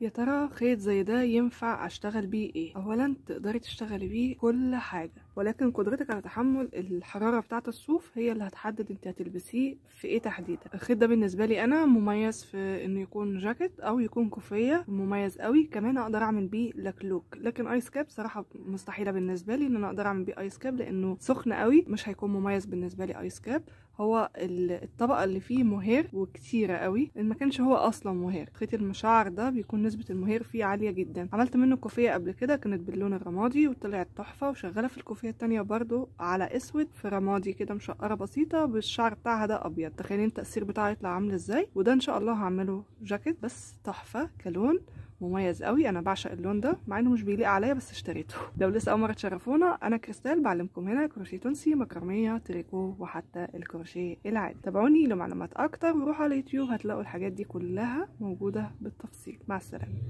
يا ترى خيط زي ده ينفع اشتغل بيه ايه اولا تقدري تشتغلي بيه كل حاجه ولكن قدرتك على تحمل الحرارة بتاعة الصوف هي اللي هتحدد انت هتلبسيه في ايه تحديدا الخيط ده بالنسبة لي انا مميز في انه يكون جاكيت او يكون كوفية مميز قوي كمان اقدر اعمل بيه لكلوك لكن ايس كاب صراحة مستحيلة بالنسبة لي ان انا اقدر اعمل بيه ايس كاب لانه سخن قوي مش هيكون مميز بالنسبة لي ايس كاب هو الطبقة اللي فيه مهير وكتيرة قوي ما كانش هو اصلا مهير خيط المشاعر ده بيكون نسبة المهير فيه عالية جدا عملت منه كوفية قبل كده كانت باللون الرمادي وطلعت تحفة وشغالة في الكوفية الشخصية التانية برضو على اسود في رمادي كده مشقرة بسيطة بالشعر بتاعها ده ابيض تخيلين التأثير بتاعه يطلع عامل ازاي وده ان شاء الله هعمله جاكيت بس تحفة كلون مميز قوي انا بعشق اللون ده مع انه مش بيليق عليا بس اشتريته لو لسه اول مره تشرفونا انا كريستال بعلمكم هنا كروشيه تونسي مكرميه تريكو وحتى الكروشيه العادي تابعوني لمعلومات اكتر وروحوا على اليوتيوب هتلاقوا الحاجات دي كلها موجوده بالتفصيل مع السلامه